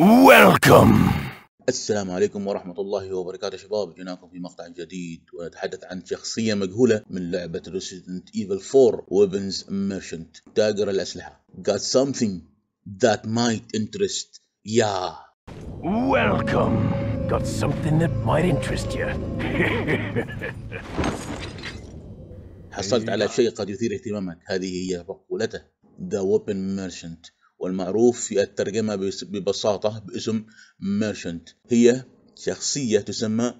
ويلكم السلام عليكم ورحمة الله وبركاته شباب جيناكم في مقطع جديد ونتحدث عن شخصية مجهولة من لعبة Resident Evil 4 Weapons Merchant تاجر الأسلحة Got something that might interest ya Welcome Got something that might interest ya حصلت على أيوة. شيء قد يثير اهتمامك هذه هي مقولته The Weapon Merchant والمعروف في الترجمة ببساطة باسم ميرشنت هي شخصية تسمى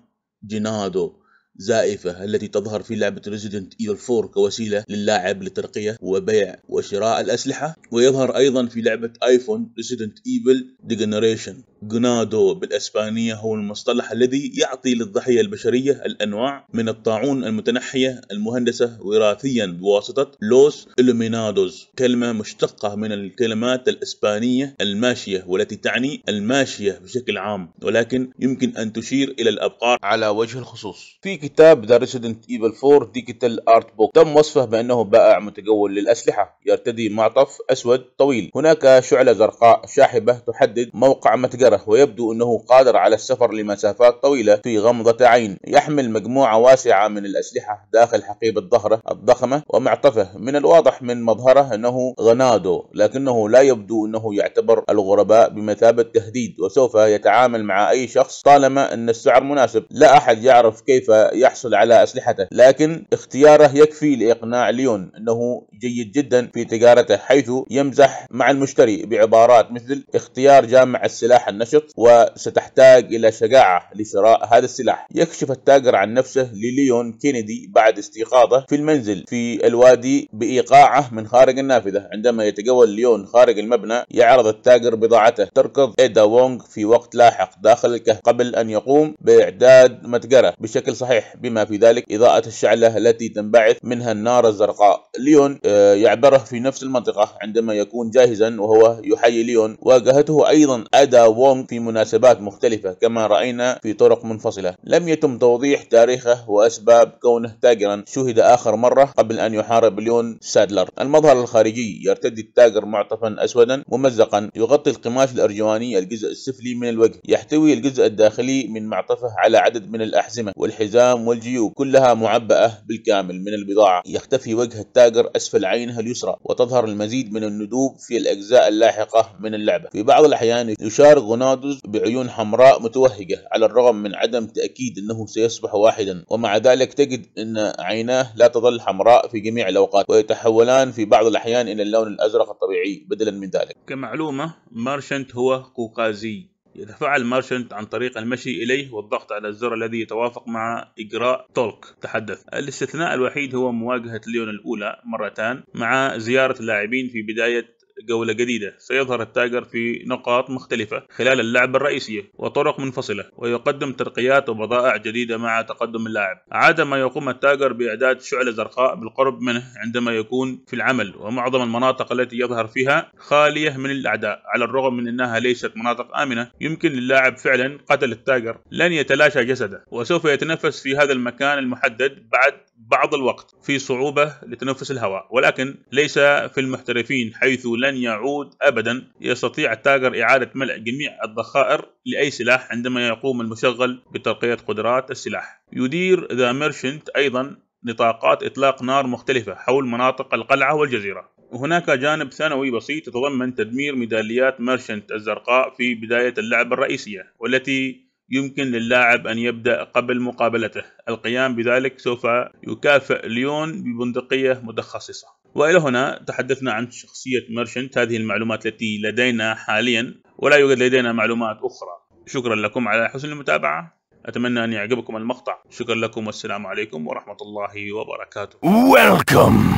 جينادو زائفة التي تظهر في لعبة ريزيدنت ايفل 4 كوسيلة للاعب لترقية وبيع وشراء الأسلحة ويظهر أيضا في لعبة ايفون ريزيدنت ايفل ديجنريشن غنادو بالإسبانية هو المصطلح الذي يعطي للضحية البشرية الأنواع من الطاعون المتنحية المهندسة وراثيا بواسطة لوس إلومينادوز كلمة مشتقة من الكلمات الإسبانية الماشية والتي تعني الماشية بشكل عام ولكن يمكن أن تشير إلى الأبقار على وجه الخصوص في كتاب ذا Resident ايفل 4 ديجيتال ارت Book تم وصفه بأنه بائع متجول للأسلحة يرتدي معطف أسود طويل هناك شعلة زرقاء شاحبة تحدد موقع متجر الطائرة ويبدو أنه قادر على السفر لمسافات طويلة في غمضة عين يحمل مجموعة واسعة من الأسلحة داخل حقيبة ظهره الضخمة ومعطفه من الواضح من مظهره أنه غنادو لكنه لا يبدو أنه يعتبر الغرباء بمثابة تهديد وسوف يتعامل مع أي شخص طالما أن السعر مناسب لا أحد يعرف كيف يحصل على أسلحته لكن اختياره يكفي لإقناع ليون أنه جيد جدا في تجارته حيث يمزح مع المشتري بعبارات مثل اختيار جامع السلاح النفسي النشط وستحتاج إلى شجاعة لشراء هذا السلاح يكشف التاجر عن نفسه لليون كينيدي بعد استيقاظه في المنزل في الوادي بإيقاعه من خارج النافذة عندما يتجول ليون خارج المبنى يعرض التاجر بضاعته تركض إيدا وونغ في وقت لاحق داخل الكهف قبل أن يقوم بإعداد متجرة بشكل صحيح بما في ذلك إضاءة الشعلة التي تنبعث منها النار الزرقاء ليون آه، يعبره في نفس المنطقة عندما يكون جاهزا وهو يحيي ليون واجهته أيضا أدا وهم في مناسبات مختلفة كما رأينا في طرق منفصلة لم يتم توضيح تاريخه وأسباب كونه تاجرا شهد آخر مرة قبل أن يحارب ليون سادلر المظهر الخارجي يرتدي التاجر معطفا أسودا ممزقا يغطي القماش الأرجواني الجزء السفلي من الوجه يحتوي الجزء الداخلي من معطفه على عدد من الأحزمة والحزام والجيوب كلها معبأة بالكامل من البضاعة يختفي وجه التاجر أسفل عينه اليسرى وتظهر المزيد من الندوب في الأجزاء اللاحقة من اللعبة في بعض الأحيان يشار غنادز بعيون حمراء متوهجة على الرغم من عدم تأكيد أنه سيصبح واحدا ومع ذلك تجد أن عيناه لا تظل حمراء في جميع الأوقات ويتحولان في بعض الأحيان إلى اللون الأزرق الطبيعي بدلا من ذلك كمعلومة مارشنت هو قوقازي يتفاعل مارشنت عن طريق المشي إليه والضغط على الزر الذي يتوافق مع إجراء تولك تحدث الاستثناء الوحيد هو مواجهة ليون الأولى مرتان مع زيارة اللاعبين في بداية جولة جديدة سيظهر التايجر في نقاط مختلفة خلال اللعبة الرئيسية وطرق منفصلة ويقدم ترقيات وبضائع جديدة مع تقدم اللاعب عادة ما يقوم التاجر بإعداد شعلة زرقاء بالقرب منه عندما يكون في العمل ومعظم المناطق التي يظهر فيها خالية من الأعداء على الرغم من أنها ليست مناطق آمنة يمكن للاعب فعلا قتل التاجر لن يتلاشى جسده وسوف يتنفس في هذا المكان المحدد بعد بعض الوقت في صعوبة لتنفس الهواء ولكن ليس في المحترفين حيث لن يعود أبدا يستطيع التاجر إعادة ملء جميع الذخائر لأي سلاح عندما يقوم المشغل بترقية قدرات السلاح يدير ذا ميرشنت أيضا نطاقات إطلاق نار مختلفة حول مناطق القلعة والجزيرة وهناك جانب ثانوي بسيط يتضمن تدمير ميداليات ميرشنت الزرقاء في بداية اللعبة الرئيسية والتي يمكن للاعب أن يبدأ قبل مقابلته القيام بذلك سوف يكافئ ليون ببندقية متخصصة والى هنا تحدثنا عن شخصيه مرشنت هذه المعلومات التي لدينا حاليا ولا يوجد لدينا معلومات اخرى شكرا لكم على حسن المتابعه اتمنى ان يعجبكم المقطع شكرا لكم والسلام عليكم ورحمه الله وبركاته ويلكم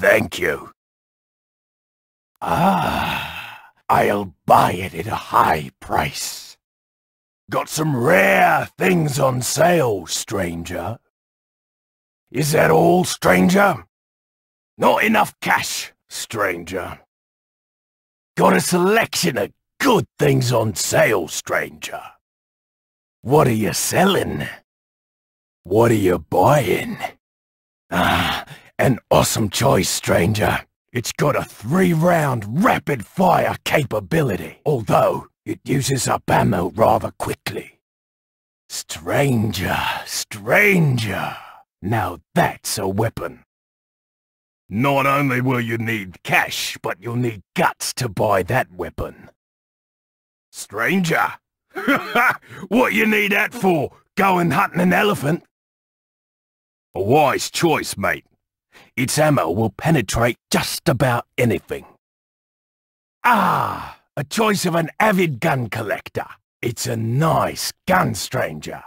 ثانك يو I'll buy it at a high price. Got some rare things on sale, stranger. Is that all, stranger? Not enough cash, stranger. Got a selection of good things on sale, stranger. What are you selling? What are you buying? Ah, an awesome choice, stranger. It's got a three-round rapid-fire capability, although it uses up ammo rather quickly. Stranger, stranger. Now that's a weapon. Not only will you need cash, but you'll need guts to buy that weapon. Stranger! what you need that for? Going hunting an elephant? A wise choice, mate. Its ammo will penetrate just about anything. Ah! A choice of an avid gun collector. It's a nice gun, stranger.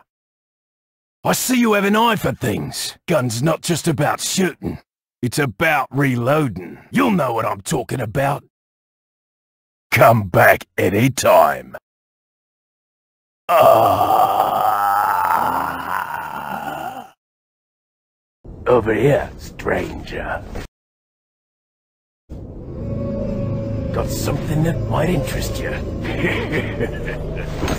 I see you have an eye for things. Gun's not just about shooting. It's about reloading. You'll know what I'm talking about. Come back any time. Ah. Over here, stranger. Got something that might interest you.